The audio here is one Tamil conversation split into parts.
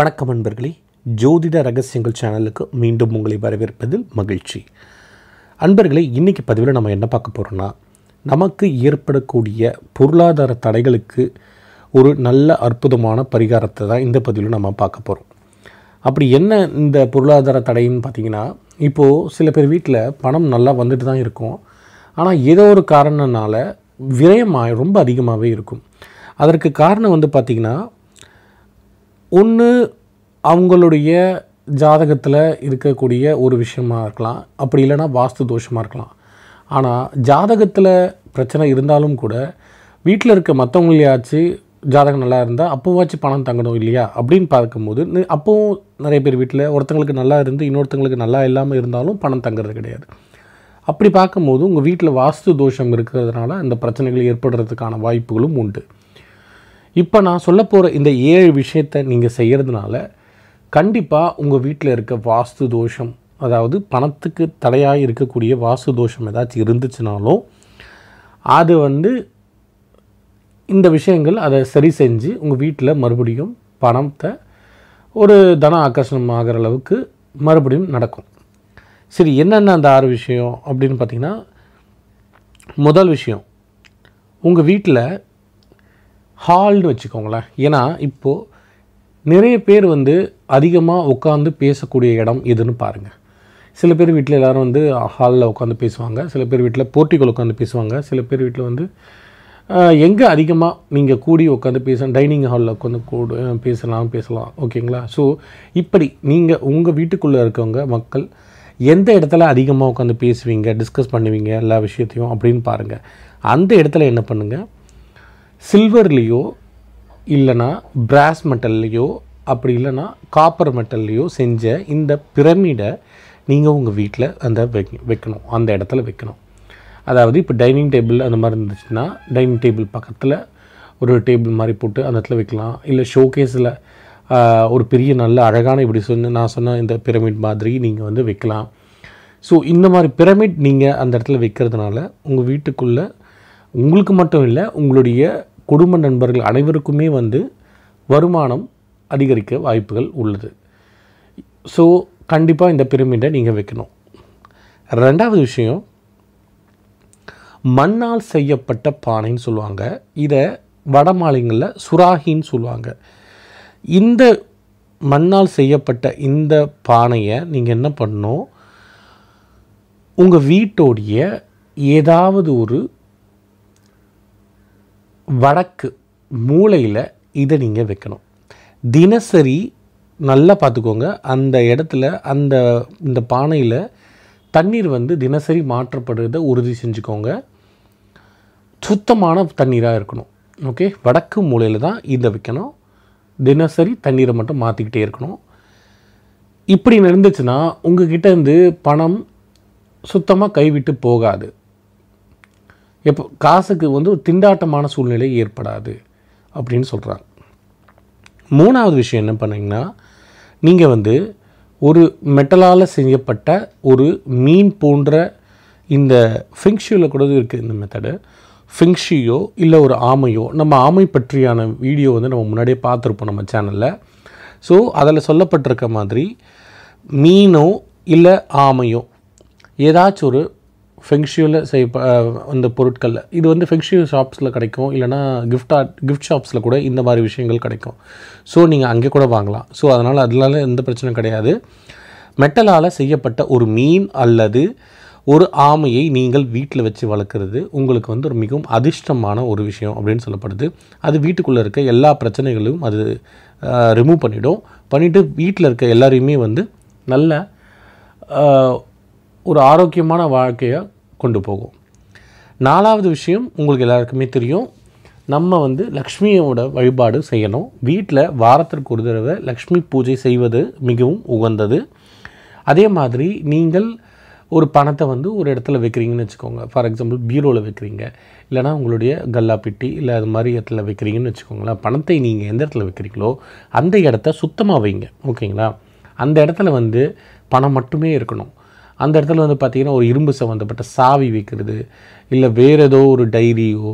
வணக்கம் அன்பர்களே ஜோதிட ரகசியங்கள் சேனலுக்கு மீண்டும் உங்களை வரவேற்பதில் மகிழ்ச்சி அன்பர்களே இன்றைக்கி பதிவில் நம்ம என்ன பார்க்க போகிறோன்னா நமக்கு ஏற்படக்கூடிய பொருளாதார தடைகளுக்கு ஒரு நல்ல அற்புதமான பரிகாரத்தை தான் இந்த பதிவில் நம்ம பார்க்க போகிறோம் அப்படி என்ன இந்த பொருளாதார தடைன்னு பார்த்திங்கன்னா இப்போது சில பேர் வீட்டில் பணம் நல்லா வந்துட்டு தான் இருக்கும் ஆனால் ஏதோ ஒரு காரணனால் விரயம் ரொம்ப அதிகமாகவே இருக்கும் அதற்கு காரணம் வந்து பார்த்திங்கன்னா ஒன்று அவங்களுடைய ஜாதகத்தில் இருக்கக்கூடிய ஒரு விஷயமாக இருக்கலாம் அப்படி இல்லைனா வாஸ்து தோஷமாக இருக்கலாம் ஆனால் ஜாதகத்தில் பிரச்சனை இருந்தாலும் கூட வீட்டில் இருக்க மற்றவங்களையாச்சு ஜாதகம் நல்லா இருந்தால் அப்போவாச்சு பணம் தங்கணும் இல்லையா அப்படின்னு பார்க்கும்போது அப்போவும் நிறைய பேர் வீட்டில் ஒருத்தங்களுக்கு நல்லா இருந்து இன்னொருத்தங்களுக்கு நல்லா இல்லாமல் இருந்தாலும் பணம் தங்குறது கிடையாது அப்படி பார்க்கும்போது உங்கள் வீட்டில் வாஸ்து தோஷம் இருக்கிறதுனால அந்த பிரச்சனைகள் ஏற்படுறதுக்கான வாய்ப்புகளும் உண்டு இப்போ நான் சொல்ல போகிற இந்த ஏழு விஷயத்தை நீங்கள் செய்கிறதுனால கண்டிப்பாக உங்கள் வீட்டில் இருக்க வாஸ்து தோஷம் அதாவது பணத்துக்கு தடையாக இருக்கக்கூடிய வாஸ்து தோஷம் ஏதாச்சும் இருந்துச்சுனாலும் அது வந்து இந்த விஷயங்கள் அதை சரி செஞ்சு உங்கள் வீட்டில் மறுபடியும் பணத்தை ஒரு தன ஆக்கர்ஷணம் ஆகிற அளவுக்கு மறுபடியும் நடக்கும் சரி என்னென்ன அந்த ஆறு விஷயம் அப்படின்னு பார்த்திங்கன்னா முதல் விஷயம் உங்கள் வீட்டில் ஹால்னு வச்சுக்கோங்களேன் ஏன்னா இப்போது நிறைய பேர் வந்து அதிகமாக உட்காந்து பேசக்கூடிய இடம் எதுன்னு பாருங்கள் சில பேர் வீட்டில் எல்லோரும் வந்து ஹாலில் உட்காந்து பேசுவாங்க சில பேர் வீட்டில் போர்ட்டிகள் உட்காந்து பேசுவாங்க சில பேர் வீட்டில் வந்து எங்கே அதிகமாக நீங்கள் கூடி உட்காந்து பேச டைனிங் ஹாலில் உட்காந்து கூடு பேசலாம் பேசலாம் ஓகேங்களா ஸோ இப்படி நீங்கள் உங்கள் வீட்டுக்குள்ளே இருக்கவங்க மக்கள் எந்த இடத்துல அதிகமாக உட்காந்து பேசுவீங்க டிஸ்கஸ் பண்ணுவீங்க எல்லா விஷயத்தையும் அப்படின்னு பாருங்கள் அந்த இடத்துல என்ன பண்ணுங்கள் சில்வர்லேயோ இல்லைனா பிராஸ் மெட்டல்லையோ அப்படி இல்லைன்னா காப்பர் மெட்டல்லையோ செஞ்ச இந்த பிரமிடை நீங்கள் உங்கள் வீட்டில் அந்த வைக்கணும் அந்த இடத்துல வைக்கணும் அதாவது இப்போ டைனிங் டேபிள் அந்த மாதிரி இருந்துச்சுன்னா டைனிங் டேபிள் பக்கத்தில் ஒரு டேபிள் மாதிரி போட்டு அந்த இடத்துல வைக்கலாம் இல்லை ஷோகேஸில் ஒரு பெரிய நல்ல அழகான இப்படி சொன்ன நான் சொன்ன இந்த பிரமிட் மாதிரி நீங்கள் வந்து வைக்கலாம் ஸோ இந்த மாதிரி பிரமிட் நீங்கள் அந்த இடத்துல வைக்கிறதுனால உங்கள் வீட்டுக்குள்ளே உங்களுக்கு மட்டும் இல்லை உங்களுடைய குடும்ப நண்பர்கள் அனைவருக்குமே வந்து வருமானம் அதிகரிக்க வாய்ப்புகள் உள்ளது ஸோ கண்டிப்பாக இந்த பிரமிடை நீங்கள் வைக்கணும் ரெண்டாவது விஷயம் மண்ணால் செய்யப்பட்ட பானைன்னு சொல்லுவாங்க இதை வட மாநிலங்களில் சுராகின்னு சொல்லுவாங்க இந்த மண்ணால் செய்யப்பட்ட இந்த பானையை நீங்கள் என்ன பண்ணணும் உங்கள் வீட்டோடைய ஏதாவது ஒரு வடக்கு மூளையில் இதை நீங்கள் வைக்கணும் தினசரி நல்லா பார்த்துக்கோங்க அந்த இடத்துல அந்த இந்த பானையில் தண்ணீர் வந்து தினசரி மாற்றப்படுறத உறுதி செஞ்சுக்கோங்க சுத்தமான தண்ணீராக இருக்கணும் ஓகே வடக்கு மூலையில் தான் இதை வைக்கணும் தினசரி தண்ணீரை மட்டும் மாற்றிக்கிட்டே இருக்கணும் இப்படி நடந்துச்சுன்னா உங்கள் இருந்து பணம் சுத்தமாக கைவிட்டு போகாது எப்போ காசுக்கு வந்து ஒரு திண்டாட்டமான சூழ்நிலை ஏற்படாது அப்படின்னு சொல்கிறாங்க மூணாவது விஷயம் என்ன பண்ணிங்கன்னா நீங்கள் வந்து ஒரு மெட்டலால் செய்யப்பட்ட ஒரு மீன் போன்ற இந்த ஃபிங்ஷியோவில் கூட இருக்குது இந்த மெத்தடு ஃபிங்ஷியோ இல்லை ஒரு ஆமையோ நம்ம ஆமை பற்றியான வீடியோ வந்து நம்ம முன்னாடியே பார்த்துருப்போம் நம்ம சேனலில் ஸோ அதில் சொல்லப்பட்டிருக்க மாதிரி மீனோ இல்லை ஆமையோ ஏதாச்சும் ஒரு ஃபெங்ஷியூவில் செய் அந்த பொருட்களில் இது வந்து ஃபெங்ஷியூ ஷாப்ஸில் கிடைக்கும் இல்லைனா கிஃப்ட் ஆர்ட் கிஃப்ட் ஷாப்ஸில் கூட இந்த மாதிரி விஷயங்கள் கிடைக்கும் ஸோ நீங்கள் அங்கே கூட வாங்கலாம் ஸோ அதனால் அதனால எந்த பிரச்சனையும் கிடையாது மெட்டலால் செய்யப்பட்ட ஒரு மீன் அல்லது ஒரு ஆமையை நீங்கள் வீட்டில் வச்சு வளர்க்குறது உங்களுக்கு வந்து ஒரு மிகவும் அதிர்ஷ்டமான ஒரு விஷயம் அப்படின்னு சொல்லப்படுது அது வீட்டுக்குள்ளே இருக்க எல்லா பிரச்சனைகளையும் அது ரிமூவ் பண்ணிவிடும் பண்ணிவிட்டு வீட்டில் இருக்க எல்லோரையுமே வந்து நல்ல ஒரு ஆரோக்கியமான வாழ்க்கையை கொண்டு போகும் நாலாவது விஷயம் உங்களுக்கு எல்லாருக்குமே தெரியும் நம்ம வந்து லக்ஷ்மியோட வழிபாடு செய்யணும் வீட்டில் வாரத்திற்கு ஒரு தடவை லக்ஷ்மி பூஜை செய்வது மிகவும் உகந்தது அதே மாதிரி நீங்கள் ஒரு பணத்தை வந்து ஒரு இடத்துல வைக்கிறீங்கன்னு வச்சுக்கோங்க ஃபார் எக்ஸாம்பிள் பீரோவில் வைக்கிறீங்க இல்லைனா உங்களுடைய கல்லா பெட்டி இல்லை அது மாதிரி இடத்துல வைக்கிறீங்கன்னு வச்சுக்கோங்களேன் பணத்தை நீங்கள் எந்த இடத்துல வைக்கிறீங்களோ அந்த இடத்த சுத்தமாக வைங்க ஓகேங்களா அந்த இடத்துல வந்து பணம் மட்டுமே இருக்கணும் அந்த இடத்துல வந்து பார்த்திங்கன்னா ஒரு இரும்பு சம்மந்தப்பட்ட சாவி வைக்கிறது இல்லை வேறு ஏதோ ஒரு டைரியோ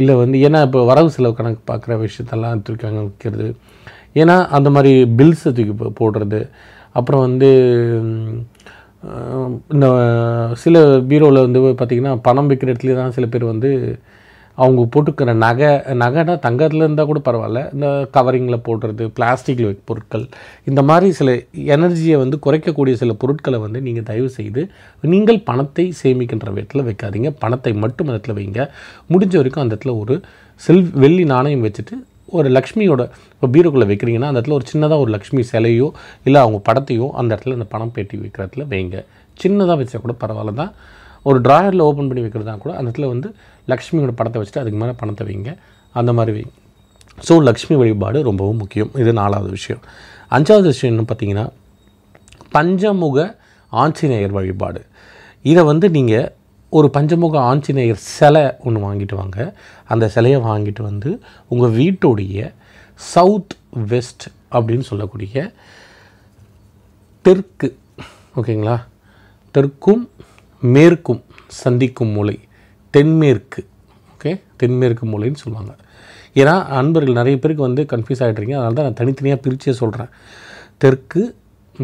இல்லை வந்து ஏன்னா இப்போ வரவு செலவு கணக்கு பார்க்குற விஷயத்தெல்லாம் தூக்காங்க வைக்கிறது ஏன்னா அந்த மாதிரி பில்ஸை தூக்கி போடுறது அப்புறம் வந்து இந்த சில பீரோவில் வந்து பார்த்திங்கன்னா பணம் விற்கிற இடத்துல தான் சில பேர் வந்து அவங்க போட்டுக்கிற நகை நகைனா தங்கத்தில் இருந்தால் கூட பரவாயில்ல இந்த கவரிங்கில் போடுறது பிளாஸ்டிக்கில் பொருட்கள் இந்த மாதிரி சில எனர்ஜியை வந்து குறைக்கக்கூடிய சில பொருட்களை வந்து நீங்கள் தயவு செய்து நீங்கள் பணத்தை சேமிக்கின்ற விதத்தில் வைக்காதீங்க பணத்தை மட்டும் இடத்துல வைங்க முடிஞ்ச வரைக்கும் அந்த இடத்துல ஒரு செல் வெள்ளி நாணயம் வச்சுட்டு ஒரு லக்ஷ்மியோட இப்போ பீரோக்குள்ளே வைக்கிறீங்கன்னா அந்த இடத்துல ஒரு சின்னதாக ஒரு லக்ஷ்மி சிலையோ இல்லை அவங்க படத்தையோ அந்த இடத்துல அந்த பணம் பேட்டி வைக்கிற இடத்துல வைங்க சின்னதாக வச்சா கூட பரவாயில்ல தான் ஒரு ட்ராயரில் ஓப்பன் பண்ணி வைக்கிறதா கூட அந்த இடத்துல வந்து லக்ஷ்மியோட படத்தை வச்சுட்டு அதுக்கு மேலே பணத்தை வைங்க அந்த மாதிரி வைங்க ஸோ லக்ஷ்மி வழிபாடு ரொம்பவும் முக்கியம் இது நாலாவது விஷயம் அஞ்சாவது விஷயம் என்ன பார்த்தீங்கன்னா பஞ்சமுக ஆஞ்சநேயர் வழிபாடு இதை வந்து நீங்கள் ஒரு பஞ்சமுக ஆஞ்சநேயர் சிலை ஒன்று வாங்கிட்டு வாங்க அந்த சிலையை வாங்கிட்டு வந்து உங்கள் வீட்டுடைய சவுத் வெஸ்ட் அப்படின்னு சொல்லக்கூடிய தெற்கு ஓகேங்களா தெற்கும் மேற்கும் சந்திக்கும் மூலை தென்மேற்கு ஓகே தென்மேற்கு மூலைன்னு சொல்லுவாங்க ஏன்னா அன்பர்கள் நிறைய பேருக்கு வந்து கன்ஃபியூஸ் ஆகிட்றீங்க அதனால தான் நான் தனித்தனியாக பிரித்தே சொல்கிறேன் தெற்கு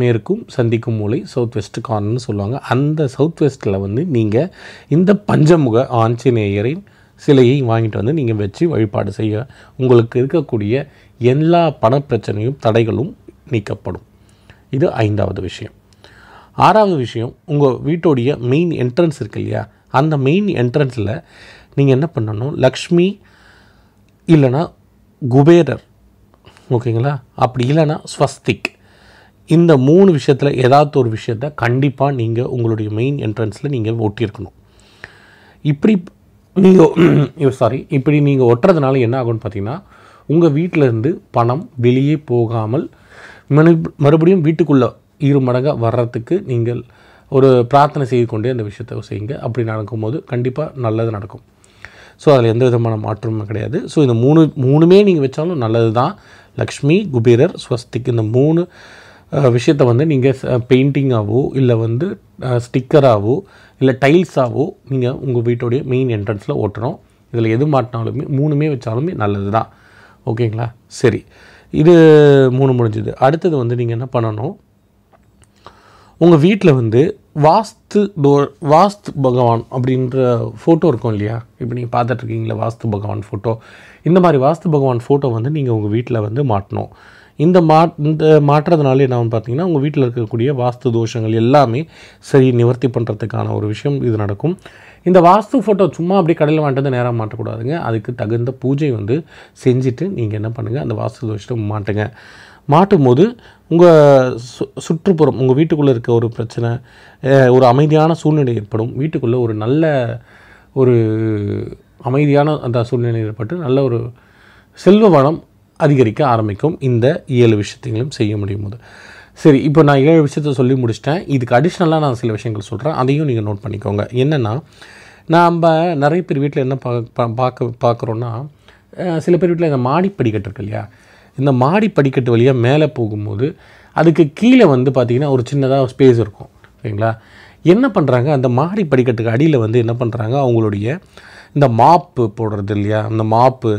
மேற்கும் சந்திக்கும் மூலை சவுத் வெஸ்ட் கார்னர்னு சொல்லுவாங்க அந்த சவுத் வெஸ்ட்டில் வந்து நீங்கள் இந்த பஞ்சமுக ஆஞ்சநேயரின் சிலையை வாங்கிட்டு வந்து நீங்கள் வச்சு வழிபாடு செய்ய உங்களுக்கு இருக்கக்கூடிய எல்லா பணப்பிரச்சனையும் தடைகளும் நீக்கப்படும் இது ஐந்தாவது விஷயம் ஆறாவது விஷயம் உங்கள் வீட்டோடைய மெயின் என்ட்ரன்ஸ் இருக்கு இல்லையா அந்த மெயின் என்ட்ரன்ஸில் நீங்கள் என்ன பண்ணணும் லக்ஷ்மி இல்லைனா குபேரர் ஓகேங்களா அப்படி இல்லைனா ஸ்வஸ்திக் இந்த மூணு விஷயத்தில் ஏதாவது ஒரு விஷயத்த கண்டிப்பாக நீங்கள் உங்களுடைய மெயின் என்ட்ரன்ஸில் நீங்கள் ஒட்டியிருக்கணும் இப்படி நீங்கள் சாரி இப்படி நீங்கள் ஒட்டுறதுனால என்ன ஆகும்னு பார்த்தீங்கன்னா உங்கள் வீட்டிலேருந்து பணம் வெளியே போகாமல் மறுபடியும் வீட்டுக்குள்ளே இரு மடங்காக வர்றதுக்கு நீங்கள் ஒரு பிரார்த்தனை செய்து கொண்டே அந்த விஷயத்தை செய்யுங்க அப்படி நடக்கும்போது கண்டிப்பாக நல்லது நடக்கும் ஸோ அதில் எந்த விதமான மாற்றமும் கிடையாது ஸோ இந்த மூணு மூணுமே நீங்கள் வச்சாலும் நல்லது தான் லக்ஷ்மி குபீரர் ஸ்வஸ்திக் இந்த மூணு விஷயத்த வந்து நீங்கள் பெயிண்டிங்காகவோ இல்லை வந்து ஸ்டிக்கராகவோ இல்லை டைல்ஸாகவோ நீங்கள் உங்கள் வீட்டோடைய மெயின் என்ட்ரன்ஸில் ஓட்டணும் இதில் எது மாட்டினாலுமே மூணுமே வச்சாலுமே நல்லது தான் ஓகேங்களா சரி இது மூணு முடிஞ்சுது அடுத்தது வந்து நீங்கள் என்ன பண்ணணும் உங்கள் வீட்டில் வந்து வாஸ்து தோ வாஸ்து பகவான் அப்படின்ற ஃபோட்டோ இருக்கும் இல்லையா இப்போ நீங்கள் பார்த்துட்ருக்கீங்களா வாஸ்து பகவான் ஃபோட்டோ இந்த மாதிரி வாஸ்து பகவான் ஃபோட்டோ வந்து நீங்கள் உங்கள் வீட்டில் வந்து மாட்டணும் இந்த மா இந்த மாற்றுறதுனால என்ன பார்த்தீங்கன்னா உங்கள் வீட்டில் இருக்கக்கூடிய வாஸ்து தோஷங்கள் எல்லாமே சரி நிவர்த்தி பண்ணுறதுக்கான ஒரு விஷயம் இது நடக்கும் இந்த வாஸ்து ஃபோட்டோ சும்மா அப்படியே கடையில் வாங்கிட்டு நேராக மாட்டக்கூடாதுங்க அதுக்கு தகுந்த பூஜை வந்து செஞ்சுட்டு நீங்கள் என்ன பண்ணுங்கள் அந்த வாஸ்து தோஷத்தை மாட்டுங்க மாட்டும் போது உங்கள் சு சுற்றுப்புறம் உங்கள் வீட்டுக்குள்ளே இருக்க ஒரு பிரச்சனை ஒரு அமைதியான சூழ்நிலை ஏற்படும் வீட்டுக்குள்ளே ஒரு நல்ல ஒரு அமைதியான அந்த சூழ்நிலை ஏற்பட்டு நல்ல ஒரு செல்வ வளம் அதிகரிக்க ஆரம்பிக்கும் இந்த ஏழு விஷயத்தையும் செய்ய முடியும் போது சரி இப்போ நான் ஏழு விஷயத்த சொல்லி முடிச்சிட்டேன் இதுக்கு அடிஷ்னலாக நான் சில விஷயங்கள் சொல்கிறேன் அதையும் நீங்கள் நோட் பண்ணிக்கோங்க என்னென்னா நாம் நிறைய பேர் வீட்டில் என்ன பா பார்க்க பார்க்குறோன்னா சில பேர் வீட்டில் இந்த மாடிப்படி கட்டிருக்கு இல்லையா இந்த மாடி படிக்கட்டு வழியாக மேலே போகும்போது அதுக்கு கீழே வந்து பார்த்திங்கன்னா ஒரு சின்னதாக ஸ்பேஸ் இருக்கும் சரிங்களா என்ன பண்ணுறாங்க அந்த மாடி படிக்கட்டுக்கு அடியில் வந்து என்ன பண்ணுறாங்க அவங்களுடைய இந்த மாப்பு போடுறது இல்லையா அந்த மாப்பு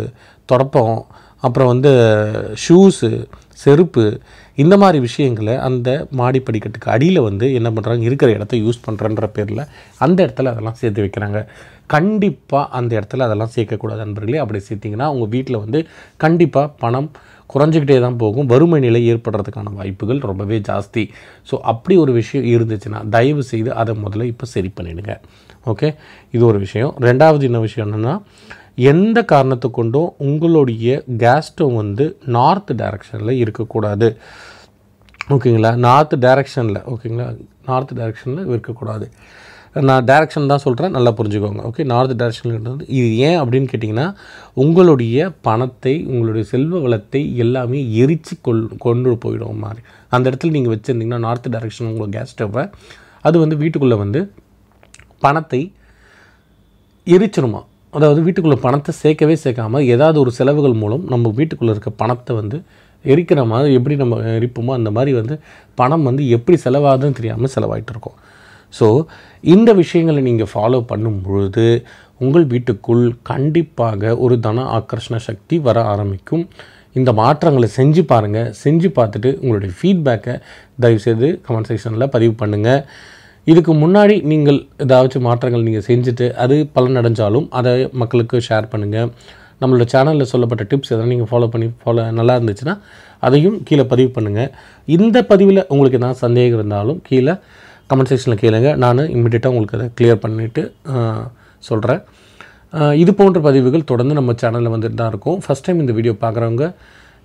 தொடப்பம் அப்புறம் வந்து ஷூஸு செருப்பு இந்த மாதிரி விஷயங்களை அந்த மாடி படிக்கட்டுக்கு அடியில் வந்து என்ன பண்ணுறாங்க இருக்கிற இடத்த யூஸ் பண்ணுறன்ற பேரில் அந்த இடத்துல அதெல்லாம் சேர்த்து வைக்கிறாங்க கண்டிப்பாக அந்த இடத்துல அதெல்லாம் சேர்க்கக்கூடாது நண்பர்களே அப்படி சேர்த்திங்கன்னா உங்கள் வீட்டில் வந்து கண்டிப்பாக பணம் குறைஞ்சிக்கிட்டே தான் போகும் வறுமை நிலை ஏற்படுறதுக்கான வாய்ப்புகள் ரொம்பவே ஜாஸ்தி ஸோ அப்படி ஒரு விஷயம் இருந்துச்சுன்னா தயவு செய்து அதை முதல்ல இப்போ சரி பண்ணிடுங்க ஓகே இது ஒரு விஷயம் ரெண்டாவது என்ன விஷயம் என்னென்னா எந்த காரணத்தை கொண்டும் உங்களுடைய கேஸ் ஸ்டவ் வந்து நார்த் டைரக்ஷனில் இருக்கக்கூடாது ஓகேங்களா நார்த் டைரக்ஷனில் ஓகேங்களா நார்த் டைரக்ஷனில் இருக்கக்கூடாது நான் டேரெக்ஷன் தான் சொல்கிறேன் நல்லா புரிஞ்சுக்கோங்க ஓகே நார்த் டேரெக்ஷனில் இது ஏன் அப்படின்னு கேட்டிங்கன்னா உங்களுடைய பணத்தை உங்களுடைய செல்வ வளத்தை எல்லாமே எரிச்சு கொள் கொண்டு போயிடும் மாதிரி அந்த இடத்துல நீங்கள் வச்சுருந்தீங்கன்னா நார்த் டேரெக்ஷன் உங்களோட கேஸ் ஸ்டவ்வை அது வந்து வீட்டுக்குள்ளே வந்து பணத்தை எரிச்சிருமா அதாவது வீட்டுக்குள்ளே பணத்தை சேர்க்கவே சேர்க்காமல் ஏதாவது ஒரு செலவுகள் மூலம் நம்ம வீட்டுக்குள்ளே இருக்க பணத்தை வந்து எரிக்கிற மாதிரி எப்படி நம்ம எரிப்போமோ அந்த மாதிரி வந்து பணம் வந்து எப்படி செலவாகுதுன்னு தெரியாமல் செலவாயிட்டு இருக்கோம் ஸோ இந்த விஷயங்களை நீங்கள் ஃபாலோ பண்ணும் பொழுது உங்கள் வீட்டுக்குள் கண்டிப்பாக ஒரு தன ஆக்கர்ஷண சக்தி வர ஆரம்பிக்கும் இந்த மாற்றங்களை செஞ்சு பாருங்கள் செஞ்சு பார்த்துட்டு உங்களுடைய ஃபீட்பேக்கை தயவுசெய்து கமெண்ட் செக்ஷனில் பதிவு பண்ணுங்கள் இதுக்கு முன்னாடி நீங்கள் ஏதாச்சும் மாற்றங்கள் நீங்கள் செஞ்சுட்டு அது பலனடைஞ்சாலும் அதை மக்களுக்கு ஷேர் பண்ணுங்கள் நம்மளோட சேனலில் சொல்லப்பட்ட டிப்ஸ் எதனால் நீங்கள் ஃபாலோ பண்ணி ஃபாலோ நல்லா இருந்துச்சுன்னா அதையும் கீழே பதிவு பண்ணுங்கள் இந்த பதிவில் உங்களுக்கு எதாவது சந்தேகம் இருந்தாலும் கீழே கமெண்ட் செக்ஷனில் கேளுங்க நான் இம்மிடியட்டாக உங்களுக்கு அதை கிளியர் பண்ணிவிட்டு சொல்கிறேன் இது போன்ற பதிவுகள் தொடர்ந்து நம்ம சேனலில் வந்துட்டு தான் இருக்கும் ஃபஸ்ட் டைம் இந்த வீடியோ பார்க்குறவங்க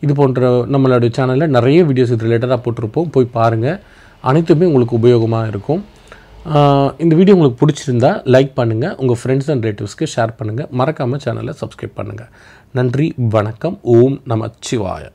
இது போன்ற நம்மளோட சேனலில் நிறைய வீடியோஸ் இது ரிலேட்டடாக போட்டிருப்போம் போய் பாருங்கள் அனைத்துமே உங்களுக்கு உபயோகமாக இருக்கும் இந்த வீடியோ உங்களுக்கு பிடிச்சிருந்தா லைக் பண்ணுங்கள் உங்கள் ஃப்ரெண்ட்ஸ் அண்ட் ரிலேட்டிவ்ஸ்க்கு ஷேர் பண்ணுங்கள் மறக்காமல் சேனலை சப்ஸ்கிரைப் பண்ணுங்கள் நன்றி வணக்கம் ஓம் நம